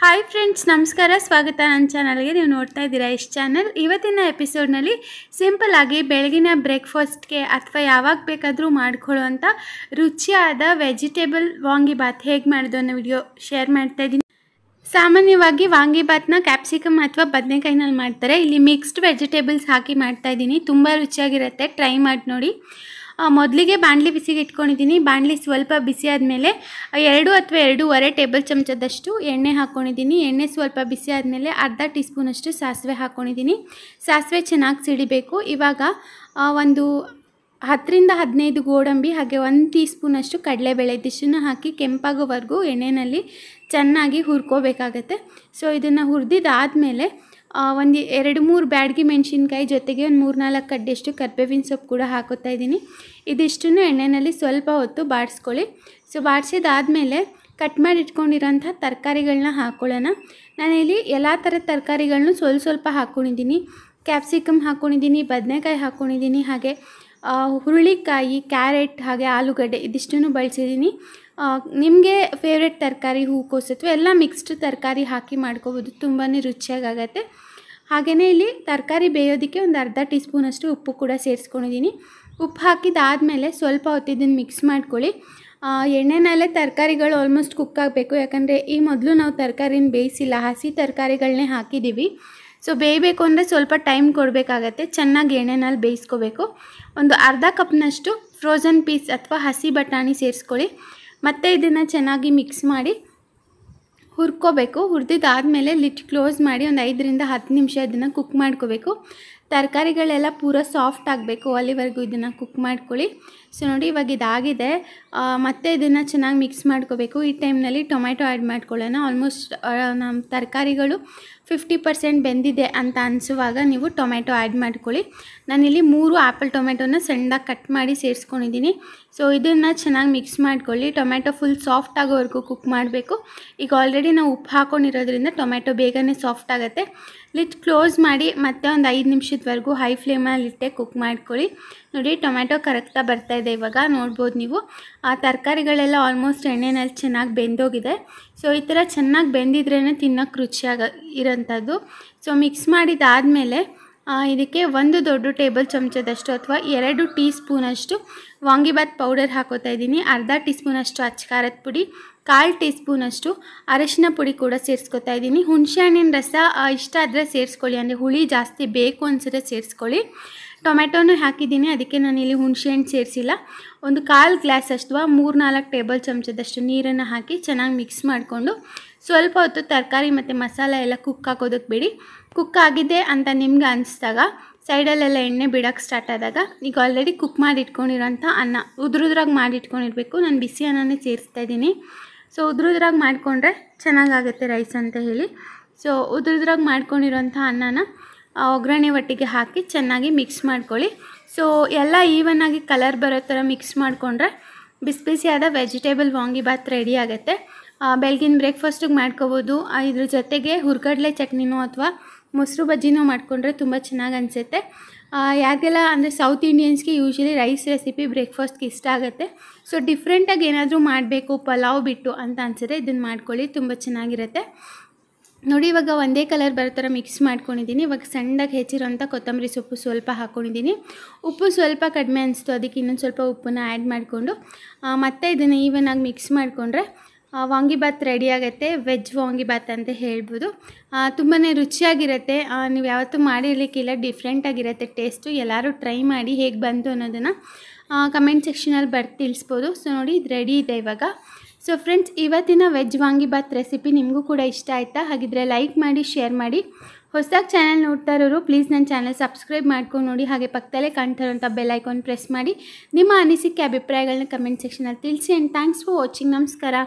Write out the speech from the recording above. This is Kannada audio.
ಹಾಯ್ ಫ್ರೆಂಡ್ಸ್ ನಮಸ್ಕಾರ ಸ್ವಾಗತ ನನ್ನ ಚಾನಲ್ಗೆ ನೀವು ನೋಡ್ತಾ ಇದ್ದೀರಾ ಇಷ್ಟು ಚಾನಲ್ ಇವತ್ತಿನ ಎಪಿಸೋಡ್ನಲ್ಲಿ ಆಗಿ ಬೆಳಗಿನ ಬ್ರೇಕ್ಫಾಸ್ಟ್ಗೆ ಅಥವಾ ಯಾವಾಗ ಬೇಕಾದರೂ ಮಾಡ್ಕೊಳ್ಳೋವಂಥ ರುಚಿಯಾದ ವೆಜಿಟೇಬಲ್ ವಾಂಗಿಬಾತ್ ಹೇಗೆ ಮಾಡೋದು ಅನ್ನೋ ವಿಡಿಯೋ ಶೇರ್ ಮಾಡ್ತಾ ಇದ್ದೀನಿ ಸಾಮಾನ್ಯವಾಗಿ ವಾಂಗಿಬಾತ್ನ ಕ್ಯಾಪ್ಸಿಕಮ್ ಅಥವಾ ಬದನೆಕಾಯಿನಲ್ಲಿ ಮಾಡ್ತಾರೆ ಇಲ್ಲಿ ಮಿಕ್ಸ್ಡ್ ವೆಜಿಟೇಬಲ್ಸ್ ಹಾಕಿ ಮಾಡ್ತಾ ಇದ್ದೀನಿ ತುಂಬ ರುಚಿಯಾಗಿರುತ್ತೆ ಟ್ರೈ ಮಾಡಿ ನೋಡಿ ಮೊದಲಿಗೆ ಬಾಣಲಿ ಬಿಸಿಗೆ ಇಟ್ಕೊಂಡಿದ್ದೀನಿ ಬಾಣಲಿ ಸ್ವಲ್ಪ ಬಿಸಿ ಆದಮೇಲೆ ಎರಡು ಅಥವಾ ಎರಡೂವರೆ ಟೇಬಲ್ ಚಮಚದಷ್ಟು ಎಣ್ಣೆ ಹಾಕ್ಕೊಂಡಿದ್ದೀನಿ ಎಣ್ಣೆ ಸ್ವಲ್ಪ ಬಿಸಿ ಆದಮೇಲೆ ಅರ್ಧ ಟೀ ಸ್ಪೂನಷ್ಟು ಸಾಸಿವೆ ಹಾಕ್ಕೊಂಡಿದ್ದೀನಿ ಸಾಸಿವೆ ಚೆನ್ನಾಗಿ ಸಿಡಿಬೇಕು ಇವಾಗ ಒಂದು ಹತ್ತರಿಂದ ಹದಿನೈದು ಗೋಡಂಬಿ ಹಾಗೆ ಒಂದು ಟೀ ಸ್ಪೂನಷ್ಟು ಕಡಲೆಬೇಳೆ ದಿಶನ್ನು ಹಾಕಿ ಕೆಂಪಾಗೋವರೆಗೂ ಎಣ್ಣೆಯಲ್ಲಿ ಚೆನ್ನಾಗಿ ಹುರ್ಕೋಬೇಕಾಗತ್ತೆ ಸೊ ಇದನ್ನು ಹುರಿದಿದ್ದಾದಮೇಲೆ ಒಂದು ಎರಡು ಮೂರು ಬ್ಯಾಡ್ಗೆ ಮೆಣಸಿನ್ಕಾಯಿ ಜೊತೆಗೆ ಒಂದು ಮೂರು ನಾಲ್ಕು ಕಡ್ಡಿಯಷ್ಟು ಕರ್ಬೇವಿನ ಸೊಪ್ಪು ಕೂಡ ಹಾಕೋತಾ ಇದ್ದೀನಿ ಇದಿಷ್ಟನ್ನು ಎಣ್ಣೆಯಲ್ಲಿ ಸ್ವಲ್ಪ ಹೊತ್ತು ಬಾಡಿಸ್ಕೊಳ್ಳಿ ಸೊ ಬಾಡಿಸಿದಾದಮೇಲೆ ಕಟ್ ಮಾಡಿ ಇಟ್ಕೊಂಡಿರೋಂಥ ತರಕಾರಿಗಳನ್ನ ಹಾಕ್ಕೊಳ್ಳೋಣ ನಾನಿಲ್ಲಿ ಎಲ್ಲ ಥರದ ತರಕಾರಿಗಳನ್ನೂ ಸ್ವಲ್ಪ ಸ್ವಲ್ಪ ಹಾಕ್ಕೊಂಡಿದ್ದೀನಿ ಕ್ಯಾಪ್ಸಿಕಮ್ ಹಾಕ್ಕೊಂಡಿದ್ದೀನಿ ಬದನೆಕಾಯಿ ಹಾಕ್ಕೊಂಡಿದ್ದೀನಿ ಹಾಗೆ ಹುರುಳಿಕಾಯಿ ಕ್ಯಾರೆಟ್ ಹಾಗೆ ಆಲೂಗಡ್ಡೆ ಇದಿಷ್ಟನ್ನು ಬಳಸಿದ್ದೀನಿ ನಿಮಗೆ ಫೇವ್ರೆಟ್ ತರಕಾರಿ ಹೂಕೋಸು ಅಥವಾ ಎಲ್ಲ ಮಿಕ್ಸ್ಡ್ ತರಕಾರಿ ಹಾಕಿ ಮಾಡ್ಕೋಬೋದು ತುಂಬಾ ರುಚಿಯಾಗತ್ತೆ ಹಾಗೆಯೇ ಇಲ್ಲಿ ತರಕಾರಿ ಬೇಯೋದಕ್ಕೆ ಒಂದು ಅರ್ಧ ಟೀ ಸ್ಪೂನಷ್ಟು ಉಪ್ಪು ಕೂಡ ಸೇರಿಸ್ಕೊಂಡಿದ್ದೀನಿ ಉಪ್ಪು ಹಾಕಿದಾದಮೇಲೆ ಸ್ವಲ್ಪ ಹೊತ್ತಿದ್ದನ್ನು ಮಿಕ್ಸ್ ಮಾಡ್ಕೊಳ್ಳಿ ಎಣ್ಣೆನಲ್ಲೇ ತರಕಾರಿಗಳು ಆಲ್ಮೋಸ್ಟ್ ಕುಕ್ ಆಗಬೇಕು ಯಾಕಂದರೆ ಈ ಮೊದಲು ನಾವು ತರಕಾರಿನ ಬೇಯಿಸಿಲ್ಲ ಹಸಿ ತರಕಾರಿಗಳನ್ನೇ ಹಾಕಿದ್ದೀವಿ ಸೊ ಬೇಯಬೇಕು ಅಂದರೆ ಸ್ವಲ್ಪ ಟೈಮ್ ಕೊಡಬೇಕಾಗತ್ತೆ ಚೆನ್ನಾಗಿ ಎಣ್ಣೆನಲ್ಲಿ ಬೇಯಿಸ್ಕೋಬೇಕು ಒಂದು ಅರ್ಧ ಕಪ್ನಷ್ಟು ಫ್ರೋಝನ್ ಪೀಸ್ ಅಥವಾ ಹಸಿ ಬಟಾಣಿ ಸೇರಿಸ್ಕೊಳ್ಳಿ ಮತ್ತೆ ಇದನ್ನು ಚೆನ್ನಾಗಿ ಮಿಕ್ಸ್ ಮಾಡಿ ಹುರ್ಕೋಬೇಕು ಹುರಿದಿದ್ದಾದಮೇಲೆ ಲಿಟ್ ಕ್ಲೋಸ್ ಮಾಡಿ ಒಂದು ಐದರಿಂದ ಹತ್ತು ನಿಮಿಷ ಇದನ್ನು ಕುಕ್ ಮಾಡ್ಕೋಬೇಕು ತರಕಾರಿಗಳೆಲ್ಲ ಪೂರ ಸಾಫ್ಟ್ ಆಗಬೇಕು ಅಲ್ಲಿವರೆಗೂ ಇದನ್ನು ಕುಕ್ ಮಾಡ್ಕೊಳ್ಳಿ ಸೊ ನೋಡಿ ಇವಾಗ ಇದಾಗಿದೆ ಮತ್ತೆ ಇದನ್ನು ಚೆನ್ನಾಗಿ ಮಿಕ್ಸ್ ಮಾಡ್ಕೋಬೇಕು ಈ ಟೈಮ್ನಲ್ಲಿ ಟೊಮೆಟೊ ಆ್ಯಡ್ ಮಾಡ್ಕೊಳ್ಳೋಣ ಆಲ್ಮೋಸ್ಟ್ ನಮ್ಮ ತರಕಾರಿಗಳು ಫಿಫ್ಟಿ ಪರ್ಸೆಂಟ್ ಬೆಂದಿದೆ ಅಂತ ಅನಿಸುವಾಗ ನೀವು ಟೊಮೆಟೊ ಆ್ಯಡ್ ಮಾಡ್ಕೊಳ್ಳಿ ನಾನಿಲ್ಲಿ ಮೂರು ಆ್ಯಪಲ್ ಟೊಮೆಟೊನ ಸಣ್ಣದಾಗಿ ಕಟ್ ಮಾಡಿ ಸೇರಿಸ್ಕೊಂಡಿದ್ದೀನಿ ಸೊ ಇದನ್ನು ಚೆನ್ನಾಗಿ ಮಿಕ್ಸ್ ಮಾಡ್ಕೊಳ್ಳಿ ಟೊಮೆಟೊ ಫುಲ್ ಸಾಫ್ಟ್ ಆಗೋವರೆಗೂ ಕುಕ್ ಮಾಡಬೇಕು ಈಗ ಆಲ್ರೆಡಿ ನಾವು ಉಪ್ಪು ಹಾಕ್ಕೊಂಡಿರೋದ್ರಿಂದ ಟೊಮೆಟೊ ಬೇಗನೆ ಸಾಫ್ಟ್ ಆಗುತ್ತೆ ಲಿಟ್ ಕ್ಲೋಸ್ ಮಾಡಿ ಮತ್ತೆ ಒಂದು ಐದು ನಿಮಿಷದವರೆಗೂ ಹೈ ಫ್ಲೇಮಲ್ಲಿ ಇಟ್ಟೆ ಕುಕ್ ಮಾಡ್ಕೊಳ್ಳಿ ನೋಡಿ ಟೊಮ್ಯಾಟೊ ಕರೆಕ್ಟಾಗಿ ಬರ್ತಾ ಇದೆ ಇವಾಗ ನೋಡ್ಬೋದು ನೀವು ಆ ತರಕಾರಿಗಳೆಲ್ಲ ಆಲ್ಮೋಸ್ಟ್ ಎಣ್ಣೆನಲ್ಲಿ ಚೆನ್ನಾಗಿ ಬೆಂದೋಗಿದೆ ಸೊ ಈ ಥರ ಚೆನ್ನಾಗಿ ಬೆಂದಿದ್ರೇ ತಿನ್ನೋಕ್ಕೆ ರುಚಿಯಾಗ ಇರೋಂಥದ್ದು ಸೊ ಮಿಕ್ಸ್ ಮಾಡಿದಾದಮೇಲೆ ಇದಕ್ಕೆ ಒಂದು ದೊಡ್ಡ ಟೇಬಲ್ ಚಮಚದಷ್ಟು ಅಥವಾ ಎರಡು ಟೀ ಸ್ಪೂನಷ್ಟು ವಾಂಗಿಬಾತ್ ಪೌಡರ್ ಹಾಕೋತಾ ಇದ್ದೀನಿ ಅರ್ಧ ಟೀ ಸ್ಪೂನಷ್ಟು ಖಾರದ ಪುಡಿ ಕಾಲು ಟೀ ಸ್ಪೂನಷ್ಟು ಅರಶಿನ ಪುಡಿ ಕೂಡ ಸೇರಿಸ್ಕೊತಾ ಇದ್ದೀನಿ ಹುಣಸೆಹಣ್ಣಿನ ರಸ ಇಷ್ಟ ಆದರೆ ಸೇರಿಸ್ಕೊಳ್ಳಿ ಅಂದರೆ ಹುಳಿ ಜಾಸ್ತಿ ಬೇಕು ಅನಿಸಿದ್ರೆ ಸೇರಿಸ್ಕೊಳ್ಳಿ ಟೊಮೆಟೋನೂ ಹಾಕಿದ್ದೀನಿ ಅದಕ್ಕೆ ನಾನಿಲ್ಲಿ ಹುಣಸೆಹಣ್ಣು ಸೇರಿಸಿಲ್ಲ ಒಂದು ಕಾಲು ಗ್ಲಾಸ್ ಅಷ್ಟು ಮೂರು ನಾಲ್ಕು ಟೇಬಲ್ ಚಮಚದಷ್ಟು ನೀರನ್ನು ಹಾಕಿ ಚೆನ್ನಾಗಿ ಮಿಕ್ಸ್ ಮಾಡಿಕೊಂಡು ಸ್ವಲ್ಪ ಹೊತ್ತು ತರಕಾರಿ ಮತ್ತು ಮಸಾಲೆ ಎಲ್ಲ ಕುಕ್ ಹಾಕೋದಕ್ಕೆ ಬಿಡಿ ಕುಕ್ ಆಗಿದೆ ಅಂತ ನಿಮ್ಗೆ ಅನಿಸಿದಾಗ ಸೈಡಲ್ಲೆಲ್ಲ ಎಣ್ಣೆ ಬಿಡೋಕ್ಕೆ ಸ್ಟಾರ್ಟ್ ಆದಾಗ ಈಗ ಆಲ್ರೆಡಿ ಕುಕ್ ಮಾಡಿಟ್ಕೊಂಡಿರೋಂಥ ಅನ್ನ ಮಾಡಿ ಮಾಡಿಟ್ಕೊಂಡಿರಬೇಕು ನಾನು ಬಿಸಿ ಅನ್ನನೇ ಸೇರಿಸ್ತಾ ಇದ್ದೀನಿ ಸೊ ಉದ್ರದ್ರಾಗ ಮಾಡಿಕೊಂಡ್ರೆ ಚೆನ್ನಾಗಾಗುತ್ತೆ ರೈಸ್ ಅಂತ ಹೇಳಿ ಸೊ ಉದ್ರದ್ರಾಗ ಮಾಡ್ಕೊಂಡಿರೋಂಥ ಅನ್ನನ ಒಗ್ಗರಣೆ ಒಟ್ಟಿಗೆ ಹಾಕಿ ಚೆನ್ನಾಗಿ ಮಿಕ್ಸ್ ಮಾಡ್ಕೊಳ್ಳಿ ಸೊ ಎಲ್ಲ ಆಗಿ ಕಲರ್ ಬರೋ ಥರ ಮಿಕ್ಸ್ ಮಾಡಿಕೊಂಡ್ರೆ ಬಿಸಿ ಬಿಸಿಯಾದ ವೆಜಿಟೇಬಲ್ ವಾಂಗಿಬಾತ್ ರೆಡಿ ಆಗುತ್ತೆ ಬೆಳಗಿನ ಬ್ರೇಕ್ಫಾಸ್ಟಿಗೆ ಮಾಡ್ಕೋಬೋದು ಇದ್ರ ಜೊತೆಗೆ ಹುರ್ಗಡ್ಲೆ ಚಟ್ನಿನೂ ಅಥವಾ ಮೊಸರು ಬಜ್ಜಿನೂ ಮಾಡಿಕೊಂಡ್ರೆ ತುಂಬ ಚೆನ್ನಾಗಿ ಅನಿಸುತ್ತೆ ಯಾಕೆಲ್ಲ ಅಂದರೆ ಸೌತ್ ಇಂಡಿಯನ್ಸ್ಗೆ ಯೂಶ್ವಲಿ ರೈಸ್ ರೆಸಿಪಿ ಬ್ರೇಕ್ಫಾಸ್ಟ್ಗೆ ಇಷ್ಟ ಆಗುತ್ತೆ ಸೊ ಡಿಫ್ರೆಂಟಾಗಿ ಏನಾದರೂ ಮಾಡಬೇಕು ಪಲಾವ್ ಬಿಟ್ಟು ಅಂತ ಅನಿಸುತ್ತೆ ಇದನ್ನು ಮಾಡ್ಕೊಳ್ಳಿ ತುಂಬ ಚೆನ್ನಾಗಿರುತ್ತೆ ನೋಡಿ ಇವಾಗ ಒಂದೇ ಕಲರ್ ಬರೋ ಥರ ಮಿಕ್ಸ್ ಮಾಡ್ಕೊಂಡಿದ್ದೀನಿ ಇವಾಗ ಸಣ್ಣದಾಗಿ ಹೆಚ್ಚಿರೋಂಥ ಕೊತ್ತಂಬರಿ ಸೊಪ್ಪು ಸ್ವಲ್ಪ ಹಾಕ್ಕೊಂಡಿದ್ದೀನಿ ಉಪ್ಪು ಸ್ವಲ್ಪ ಕಡಿಮೆ ಅನಿಸ್ತು ಅದಕ್ಕೆ ಇನ್ನೊಂದು ಸ್ವಲ್ಪ ಉಪ್ಪನ್ನ ಆ್ಯಡ್ ಮಾಡಿಕೊಂಡು ಮತ್ತೆ ಇದನ್ನು ಆಗಿ ಮಿಕ್ಸ್ ಮಾಡಿಕೊಂಡ್ರೆ ವಾಂಗಿಬಾತ್ ರೆಡಿ ಆಗುತ್ತೆ ವೆಜ್ ವಾಂಗಿಬಾತ್ ಅಂತ ಹೇಳ್ಬೋದು ತುಂಬಾ ರುಚಿಯಾಗಿರುತ್ತೆ ನೀವು ಯಾವತ್ತೂ ಮಾಡಿರಲಿಕ್ಕಿಲ್ಲ ಡಿಫ್ರೆಂಟಾಗಿರುತ್ತೆ ಟೇಸ್ಟು ಎಲ್ಲರೂ ಟ್ರೈ ಮಾಡಿ ಹೇಗೆ ಬಂತು ಅನ್ನೋದನ್ನು ಕಮೆಂಟ್ ಸೆಕ್ಷನಲ್ಲಿ ಬರ್ ತಿಳಿಸ್ಬೋದು ಸೊ ನೋಡಿ ಇದು ರೆಡಿ ಇದೆ ಇವಾಗ ಸೊ ಫ್ರೆಂಡ್ಸ್ ಇವತ್ತಿನ ವೆಜ್ ವಾಂಗಿಬಾತ್ ರೆಸಿಪಿ ನಿಮಗೂ ಕೂಡ ಇಷ್ಟ ಆಯಿತಾ ಹಾಗಿದ್ರೆ ಲೈಕ್ ಮಾಡಿ ಶೇರ್ ಮಾಡಿ ಹೊಸದಾಗಿ ಚಾನಲ್ ನೋಡ್ತಾ ಇರೋರು ಪ್ಲೀಸ್ ನನ್ನ ಚಾನಲ್ ಸಬ್ಸ್ಕ್ರೈಬ್ ಮಾಡ್ಕೊಂಡು ನೋಡಿ ಹಾಗೆ ಪಕ್ಕದಲ್ಲೇ ಕಾಣ್ತಾರಂಥ ಬೆಲ್ ಐಕಾನ್ ಪ್ರೆಸ್ ಮಾಡಿ ನಿಮ್ಮ ಅನಿಸಿಕೆ ಅಭಿಪ್ರಾಯಗಳನ್ನ ಕಮೆಂಟ್ ಸೆಕ್ಷನಲ್ಲಿ ತಿಳಿಸಿ ಆ್ಯಂಡ್ ಥ್ಯಾಂಕ್ಸ್ ಫಾರ್ ವಾಚಿಂಗ್ ನಮಸ್ಕಾರ